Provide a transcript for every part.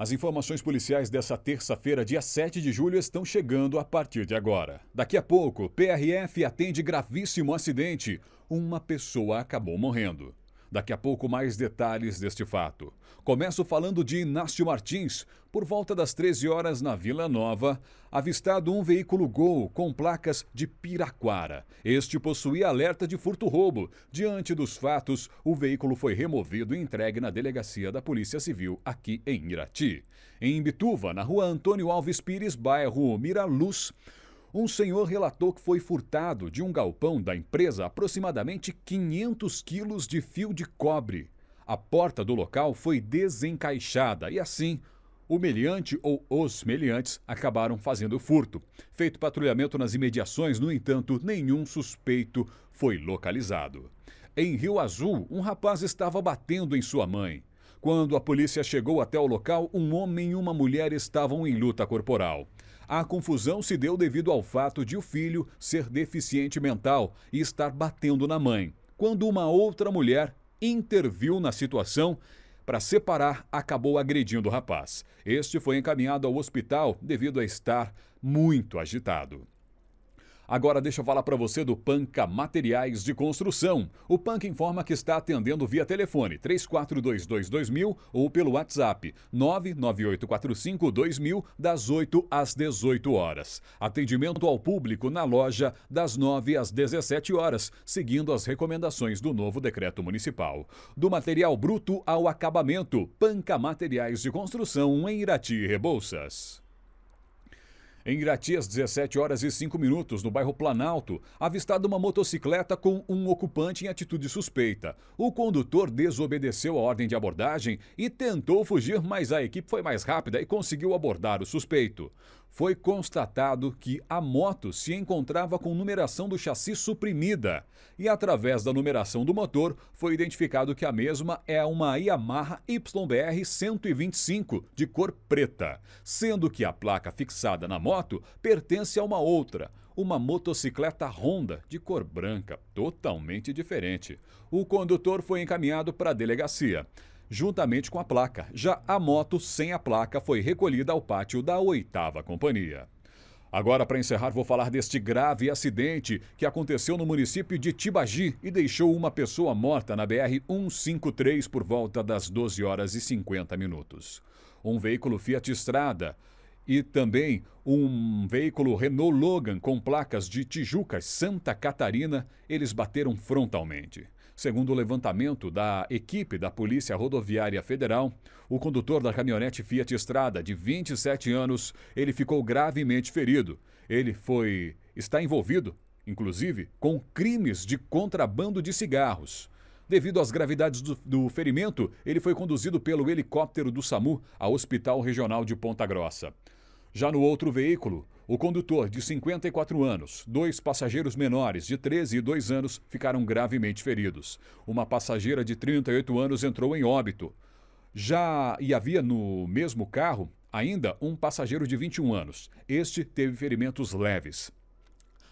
As informações policiais dessa terça-feira, dia 7 de julho, estão chegando a partir de agora. Daqui a pouco, PRF atende gravíssimo acidente. Uma pessoa acabou morrendo. Daqui a pouco, mais detalhes deste fato. Começo falando de Inácio Martins. Por volta das 13 horas, na Vila Nova, avistado um veículo Gol com placas de Piraquara. Este possuía alerta de furto-roubo. Diante dos fatos, o veículo foi removido e entregue na delegacia da Polícia Civil aqui em Irati. Em Bituva, na rua Antônio Alves Pires, bairro Miraluz, um senhor relatou que foi furtado de um galpão da empresa aproximadamente 500 quilos de fio de cobre. A porta do local foi desencaixada e, assim, o meliante ou os meliantes acabaram fazendo o furto. Feito patrulhamento nas imediações, no entanto, nenhum suspeito foi localizado. Em Rio Azul, um rapaz estava batendo em sua mãe. Quando a polícia chegou até o local, um homem e uma mulher estavam em luta corporal. A confusão se deu devido ao fato de o filho ser deficiente mental e estar batendo na mãe, quando uma outra mulher interviu na situação para separar, acabou agredindo o rapaz. Este foi encaminhado ao hospital devido a estar muito agitado. Agora deixa eu falar para você do Panca Materiais de Construção. O Panca informa que está atendendo via telefone 34222000 ou pelo WhatsApp 998452000 das 8 às 18 horas. Atendimento ao público na loja das 9 às 17 horas, seguindo as recomendações do novo decreto municipal. Do material bruto ao acabamento, Panca Materiais de Construção em Irati Rebouças. Em Gratias, 17 horas e 5 minutos, no bairro Planalto, avistada uma motocicleta com um ocupante em atitude suspeita. O condutor desobedeceu a ordem de abordagem e tentou fugir, mas a equipe foi mais rápida e conseguiu abordar o suspeito foi constatado que a moto se encontrava com numeração do chassi suprimida e, através da numeração do motor, foi identificado que a mesma é uma Yamaha YBR 125 de cor preta, sendo que a placa fixada na moto pertence a uma outra, uma motocicleta Honda de cor branca, totalmente diferente. O condutor foi encaminhado para a delegacia juntamente com a placa. Já a moto sem a placa foi recolhida ao pátio da oitava companhia. Agora, para encerrar, vou falar deste grave acidente que aconteceu no município de Tibagi e deixou uma pessoa morta na BR-153 por volta das 12 horas e 50 minutos. Um veículo Fiat Strada e também um veículo Renault Logan com placas de Tijuca, Santa Catarina, eles bateram frontalmente. Segundo o levantamento da equipe da Polícia Rodoviária Federal, o condutor da caminhonete Fiat Estrada, de 27 anos, ele ficou gravemente ferido. Ele foi está envolvido, inclusive, com crimes de contrabando de cigarros. Devido às gravidades do, do, ferimento, ele foi conduzido pelo helicóptero do SAMU ao Hospital Regional de Ponta Grossa. Já no outro veículo, o condutor, de 54 anos, dois passageiros menores, de 13 e 2 anos, ficaram gravemente feridos. Uma passageira de 38 anos entrou em óbito. Já e havia no mesmo carro ainda um passageiro de 21 anos. Este teve ferimentos leves.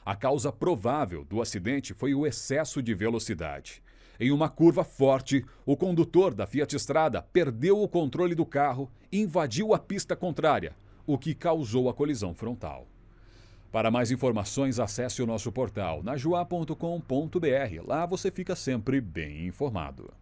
A causa provável do acidente foi o excesso de velocidade. Em uma curva forte, o condutor da Fiat Estrada perdeu o controle do carro, e invadiu a pista contrária, o que causou a colisão frontal. Para mais informações, acesse o nosso portal najuá.com.br. Lá você fica sempre bem informado.